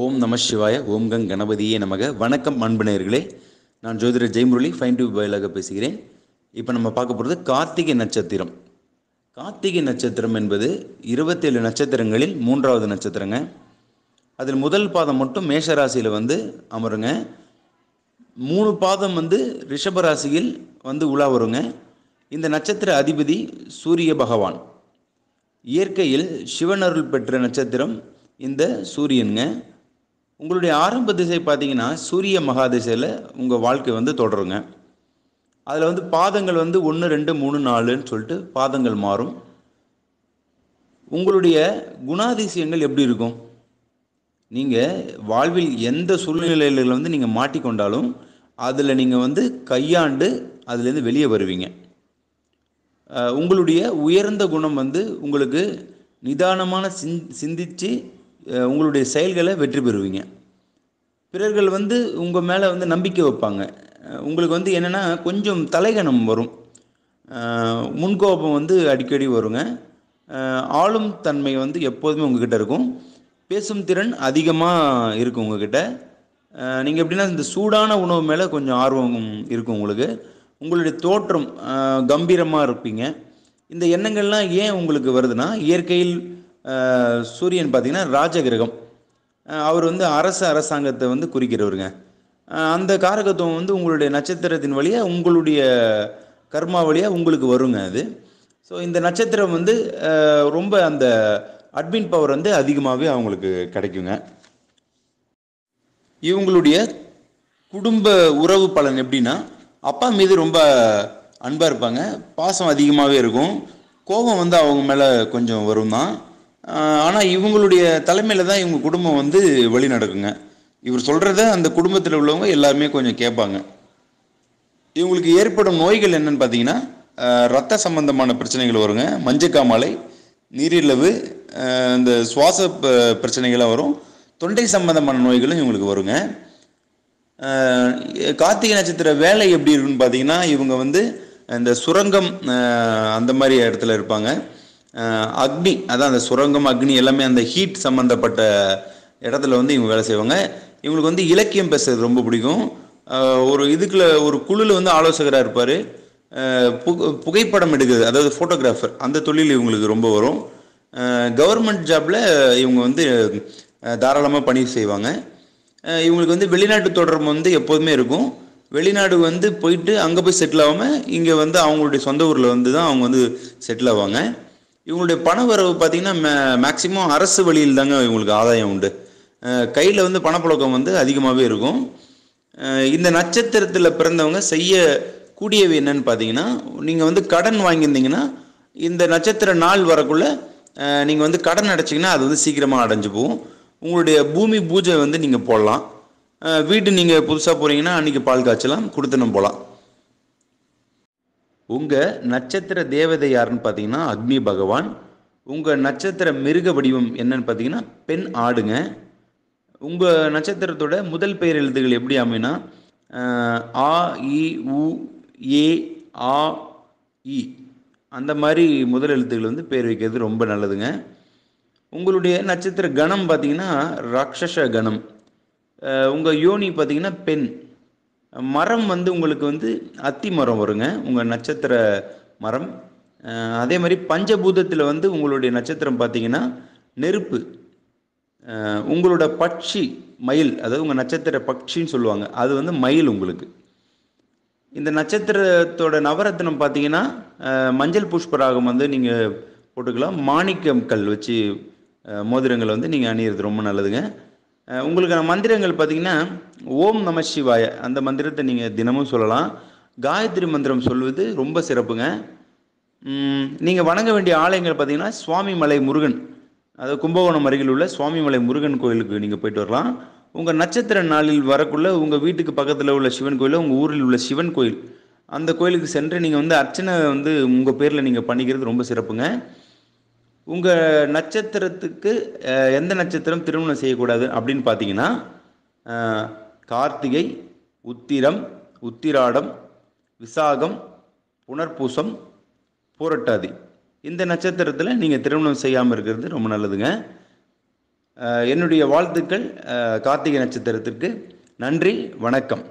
ஓம் நம சிவாய ஓம் கங் கணபதியே நமக வணக்கம் அன்பு நான் ஜோதிடர் ஜெய்முருளி ஃபைன் டியூப் வாயிலாக பேசுகிறேன் இப்போ நம்ம பார்க்க போகிறது கார்த்திகை நட்சத்திரம் கார்த்திகை நட்சத்திரம் என்பது இருபத்தேழு நட்சத்திரங்களில் மூன்றாவது நட்சத்திரங்க அதில் முதல் பாதம் மட்டும் மேஷராசியில் வந்து அமருங்க மூணு பாதம் வந்து ரிஷபராசியில் வந்து உலா வருங்க இந்த நட்சத்திர அதிபதி சூரிய பகவான் இயற்கையில் சிவனருள் பெற்ற நட்சத்திரம் இந்த சூரியனுங்க உங்களுடைய ஆரம்ப திசை பார்த்தீங்கன்னா சூரிய மகாதிசையில் உங்கள் வாழ்க்கை வந்து தொடருங்க அதில் வந்து பாதங்கள் வந்து ஒன்று ரெண்டு மூணு நாலுன்னு சொல்லிட்டு பாதங்கள் மாறும் உங்களுடைய குணாதிசயங்கள் எப்படி இருக்கும் நீங்கள் வாழ்வில் எந்த சூழ்நிலைகளில் வந்து நீங்கள் மாட்டிக்கொண்டாலும் அதில் நீங்கள் வந்து கையாண்டு அதுலேருந்து வெளியே வருவீங்க உங்களுடைய உயர்ந்த குணம் வந்து உங்களுக்கு நிதானமான சிந் சிந்தித்து உங்களுடைய செயல்களை வெற்றி பெறுவீங்க பிறர்கள் வந்து உங்கள் மேலே வந்து நம்பிக்கை வைப்பாங்க உங்களுக்கு வந்து என்னென்னா கொஞ்சம் தலைகணம் வரும் முன்கோபம் வந்து அடிக்கடி வருங்க ஆளும் தன்மை வந்து எப்போதுமே உங்ககிட்ட இருக்கும் பேசும் திறன் அதிகமாக இருக்கும் உங்ககிட்ட நீங்கள் எப்படின்னா இந்த சூடான உணவு மேலே கொஞ்சம் ஆர்வம் இருக்கும் உங்களுக்கு உங்களுடைய தோற்றம் கம்பீரமாக இருப்பீங்க இந்த எண்ணங்கள்லாம் ஏன் உங்களுக்கு வருதுன்னா இயற்கையில் சூரியன் பார்த்திங்கன்னா ராஜகிரகம் அவர் வந்து அரசு அரசாங்கத்தை வந்து குறிக்கிறவருங்க அந்த காரகத்துவம் வந்து உங்களுடைய நட்சத்திரத்தின் வழியாக உங்களுடைய கர்மா வழியாக உங்களுக்கு வருங்க அது ஸோ இந்த நட்சத்திரம் வந்து ரொம்ப அந்த அட்மின் பவர் வந்து அதிகமாகவே அவங்களுக்கு கிடைக்குங்க இவங்களுடைய குடும்ப உறவு பலன் எப்படின்னா அப்பா மீது ரொம்ப அன்பாக இருப்பாங்க பாசம் அதிகமாகவே இருக்கும் கோபம் வந்து அவங்க மேலே கொஞ்சம் வரும் தான் ஆனால் இவங்களுடைய தலைமையில் தான் இவங்க குடும்பம் வந்து வழி நடக்குங்க இவர் சொல்கிறத அந்த குடும்பத்தில் உள்ளவங்க எல்லாருமே கொஞ்சம் கேட்பாங்க இவங்களுக்கு ஏற்படும் நோய்கள் என்னன்னு பார்த்தீங்கன்னா ரத்த சம்பந்தமான பிரச்சனைகள் வருங்க மஞ்சக்காமலை நீரிழவு இந்த சுவாச பிரச்சனைகளாக வரும் தொண்டை சம்பந்தமான நோய்களும் இவங்களுக்கு வருங்க கார்த்திகை நட்சத்திர வேலை எப்படி இருக்குன்னு பார்த்தீங்கன்னா இவங்க வந்து இந்த சுரங்கம் அந்த மாதிரி இடத்துல இருப்பாங்க அக்னி அதான் அந்த சுரங்கம் அக்னி எல்லாமே அந்த ஹீட் சம்மந்தப்பட்ட இடத்துல வந்து இவங்க வேலை செய்வாங்க இவங்களுக்கு வந்து இலக்கியம் பேசுறது ரொம்ப பிடிக்கும் ஒரு இதுக்குள்ள ஒரு குழுல வந்து ஆலோசகராக இருப்பார் புகைப்படம் எடுக்கிறது அதாவது ஃபோட்டோகிராஃபர் அந்த தொழில் இவங்களுக்கு ரொம்ப வரும் கவர்மெண்ட் ஜாப்பில் இவங்க வந்து தாராளமாக பணி செய்வாங்க இவங்களுக்கு வந்து வெளிநாட்டு தொடர்பு வந்து எப்போதுமே இருக்கும் வெளிநாடு வந்து போயிட்டு அங்கே போய் செட்டில் ஆகாமல் இங்கே வந்து அவங்களுடைய சொந்த ஊரில் வந்து தான் அவங்க வந்து செட்டில் ஆவாங்க இவங்களுடைய பண வரவு பார்த்தீங்கன்னா மே மேக்சிமம் அரசு வழியில் தாங்க இவங்களுக்கு ஆதாயம் உண்டு கையில் வந்து பணப்புழக்கம் வந்து அதிகமாகவே இருக்கும் இந்த நட்சத்திரத்தில் பிறந்தவங்க செய்ய கூடியவை என்னன்னு பார்த்தீங்கன்னா நீங்கள் வந்து கடன் வாங்கியிருந்தீங்கன்னா இந்த நட்சத்திர நாள் வரக்குள்ள நீங்கள் வந்து கடன் அடைச்சிங்கன்னா அது வந்து சீக்கிரமாக அடைஞ்சு போகும் உங்களுடைய பூமி பூஜை வந்து நீங்கள் போடலாம் வீடு நீங்கள் புதுசாக போகிறீங்கன்னா அன்றைக்கி பால் காய்ச்சலாம் கொடுத்தனம் போகலாம் உங்கள் நட்சத்திர தேவதை யாருன்னு பார்த்தீங்கன்னா அக்னி பகவான் உங்கள் நட்சத்திர மிருக வடிவம் என்னன்னு பார்த்தீங்கன்னா பெண் ஆடுங்க உங்கள் நட்சத்திரத்தோட முதல் பெயர் எழுதுகள் எப்படி அமைனா ஆ இ உ ஏ ஆ இ அந்த மாதிரி முதல் எழுத்துக்கள் வந்து பேர் வைக்கிறது ரொம்ப நல்லதுங்க உங்களுடைய நட்சத்திர கணம் பார்த்தீங்கன்னா ராட்சச கணம் உங்கள் யோனி பார்த்தீங்கன்னா பெண் மரம் வந்து உங்களுக்கு வந்து அத்தி மரம் வருங்க உங்கள் நட்சத்திர மரம் அதே மாதிரி பஞ்சபூதத்தில் வந்து உங்களுடைய நட்சத்திரம் பார்த்தீங்கன்னா நெருப்பு உங்களோட பட்சி மயில் அதாவது உங்கள் நட்சத்திர பட்சின்னு சொல்லுவாங்க அது வந்து மயில் உங்களுக்கு இந்த நட்சத்திரத்தோட நவரத்னம் பார்த்தீங்கன்னா மஞ்சள் புஷ்பராகம் வந்து நீங்கள் போட்டுக்கலாம் மாணிக்கம் கல் வச்சு மோதிரங்களை வந்து நீங்கள் அணியிறது ரொம்ப நல்லதுங்க உங்களுக்கான மந்திரங்கள் பார்த்தீங்கன்னா ஓம் நம சிவாய அந்த மந்திரத்தை நீங்கள் தினமும் சொல்லலாம் காயத்ரி மந்திரம் சொல்வது ரொம்ப சிறப்புங்க நீங்கள் வணங்க வேண்டிய ஆலயங்கள் பார்த்தீங்கன்னா சுவாமி மலை முருகன் அதாவது கும்பகோணம் அருகில் உள்ள சுவாமி மலை முருகன் கோயிலுக்கு நீங்கள் போயிட்டு வரலாம் உங்கள் நட்சத்திர நாளில் வரக்குள்ள உங்கள் வீட்டுக்கு பக்கத்தில் உள்ள சிவன் கோயில் உங்கள் ஊரில் உள்ள சிவன் கோயில் அந்த கோயிலுக்கு சென்று நீங்கள் வந்து அர்ச்சனை வந்து உங்கள் பேரில் நீங்கள் பண்ணிக்கிறது ரொம்ப சிறப்புங்க உங்கள் நட்சத்திரத்துக்கு எந்த நட்சத்திரம் திருமணம் செய்யக்கூடாது அப்படின்னு பார்த்தீங்கன்னா கார்த்திகை உத்திரம் உத்திராடம் விசாகம் புனர்பூசம் பூரட்டாதி இந்த நட்சத்திரத்தில் நீங்கள் திருமணம் செய்யாமல் இருக்கிறது ரொம்ப நல்லதுங்க என்னுடைய வாழ்த்துக்கள் கார்த்திகை நட்சத்திரத்திற்கு நன்றி வணக்கம்